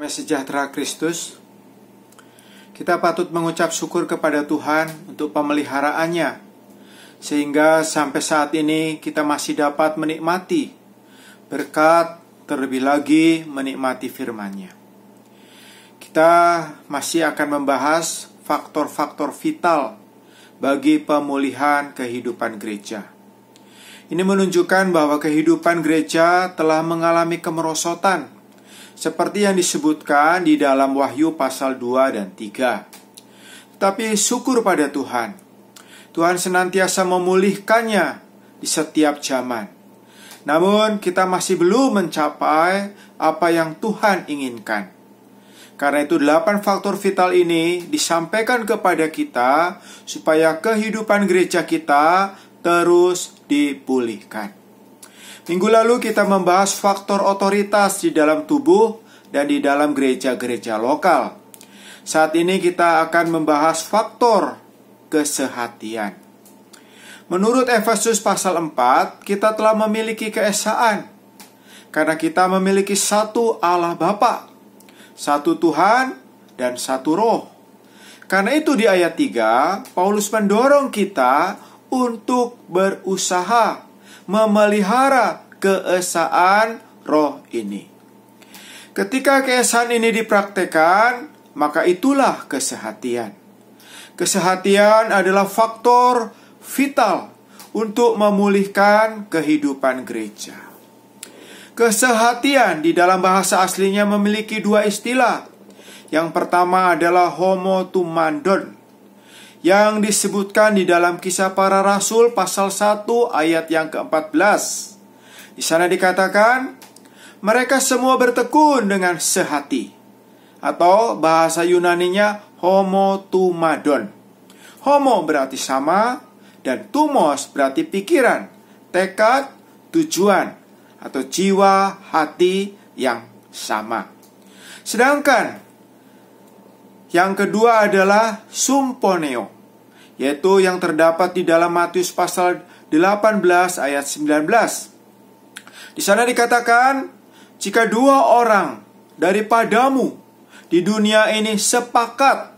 Damai sejahtera Kristus, kita patut mengucap syukur kepada Tuhan untuk pemeliharaannya, sehingga sampai saat ini kita masih dapat menikmati berkat terlebih lagi menikmati firman-Nya. Kita masih akan membahas faktor-faktor vital bagi pemulihan kehidupan gereja. Ini menunjukkan bahwa kehidupan gereja telah mengalami kemerosotan seperti yang disebutkan di dalam Wahyu pasal 2 dan 3. Tapi syukur pada Tuhan. Tuhan senantiasa memulihkannya di setiap zaman. Namun kita masih belum mencapai apa yang Tuhan inginkan. Karena itu delapan faktor vital ini disampaikan kepada kita supaya kehidupan gereja kita terus dipulihkan. Minggu lalu kita membahas faktor otoritas di dalam tubuh dan di dalam gereja-gereja lokal. Saat ini kita akan membahas faktor kesehatian. Menurut Efesus pasal 4, kita telah memiliki keesaan karena kita memiliki satu Allah Bapa, satu Tuhan, dan satu Roh. Karena itu di ayat 3, Paulus mendorong kita untuk berusaha memelihara keesaan roh ini. Ketika keesaan ini dipraktekan, maka itulah kesehatian. Kesehatian adalah faktor vital untuk memulihkan kehidupan gereja. Kesehatian di dalam bahasa aslinya memiliki dua istilah. Yang pertama adalah homo tumandon yang disebutkan di dalam kisah para rasul pasal 1 ayat yang ke-14. Di sana dikatakan, mereka semua bertekun dengan sehati. Atau bahasa Yunaninya homo tumadon. Homo berarti sama, dan tumos berarti pikiran, tekad, tujuan, atau jiwa, hati yang sama. Sedangkan yang kedua adalah sumponeo, yaitu yang terdapat di dalam Matius pasal 18 ayat 19 di sana dikatakan, jika dua orang daripadamu di dunia ini sepakat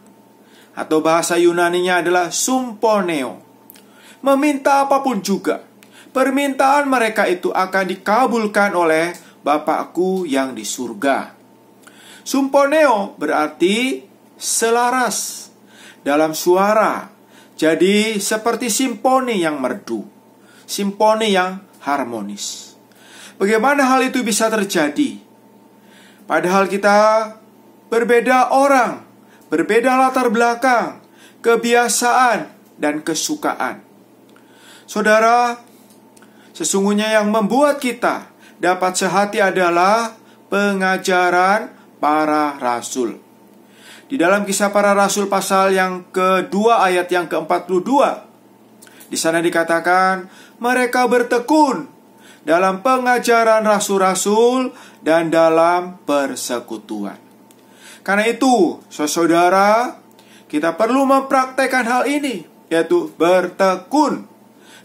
atau bahasa Yunaninya adalah sumponeo, meminta apapun juga, permintaan mereka itu akan dikabulkan oleh Bapakku yang di surga. Sumponeo berarti selaras dalam suara. Jadi seperti simponi yang merdu, simponi yang harmonis. Bagaimana hal itu bisa terjadi? Padahal kita berbeda orang, berbeda latar belakang, kebiasaan, dan kesukaan. Saudara, sesungguhnya yang membuat kita dapat sehati adalah pengajaran para rasul. Di dalam kisah para rasul pasal yang kedua ayat yang ke-42, di sana dikatakan mereka bertekun dalam pengajaran rasul-rasul, dan dalam persekutuan. Karena itu, saudara, kita perlu mempraktekkan hal ini, yaitu bertekun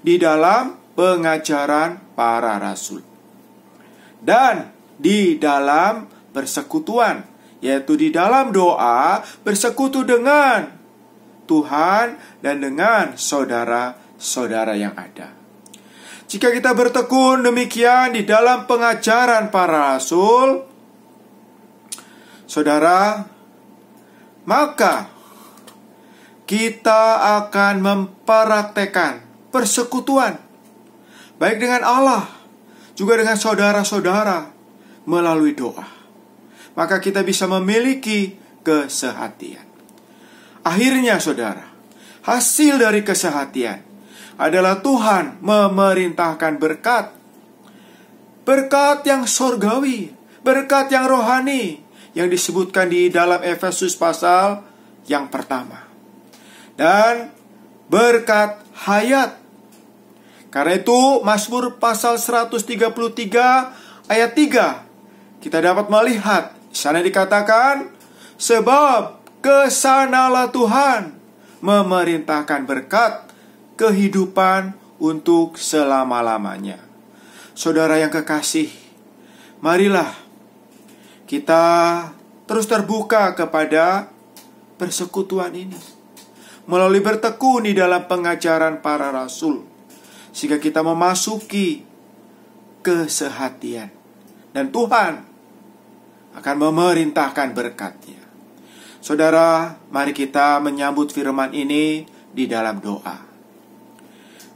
di dalam pengajaran para rasul. Dan di dalam persekutuan, yaitu di dalam doa bersekutu dengan Tuhan dan dengan saudara-saudara yang ada. Jika kita bertekun demikian di dalam pengajaran para rasul, saudara, maka kita akan mempraktekan persekutuan baik dengan Allah juga dengan saudara-saudara melalui doa. Maka kita bisa memiliki kesehatian. Akhirnya saudara, hasil dari kesehatian adalah Tuhan memerintahkan berkat. Berkat yang sorgawi, berkat yang rohani, yang disebutkan di dalam Efesus pasal yang pertama. Dan berkat hayat. Karena itu Mazmur pasal 133 ayat 3 kita dapat melihat sana dikatakan sebab kesanalah Tuhan memerintahkan berkat kehidupan untuk selama-lamanya. Saudara yang kekasih, marilah kita terus terbuka kepada persekutuan ini melalui bertekun di dalam pengajaran para rasul sehingga kita memasuki kesehatian dan Tuhan akan memerintahkan berkatnya. Saudara, mari kita menyambut firman ini di dalam doa.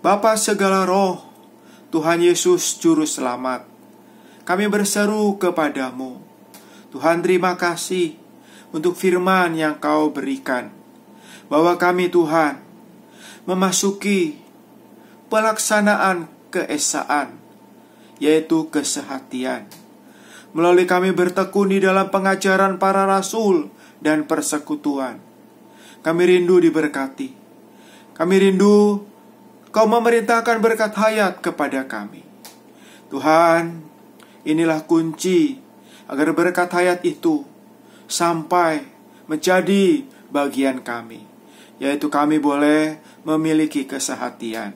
Bapa segala roh, Tuhan Yesus Juru Selamat, kami berseru kepadamu. Tuhan terima kasih untuk firman yang kau berikan. Bahwa kami Tuhan memasuki pelaksanaan keesaan, yaitu kesehatian. Melalui kami bertekun di dalam pengajaran para rasul dan persekutuan. Kami rindu diberkati. Kami rindu Kau memerintahkan berkat hayat kepada kami. Tuhan, inilah kunci agar berkat hayat itu sampai menjadi bagian kami, yaitu kami boleh memiliki kesehatian.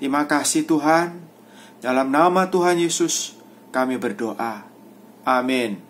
Terima kasih Tuhan, dalam nama Tuhan Yesus kami berdoa. Amin.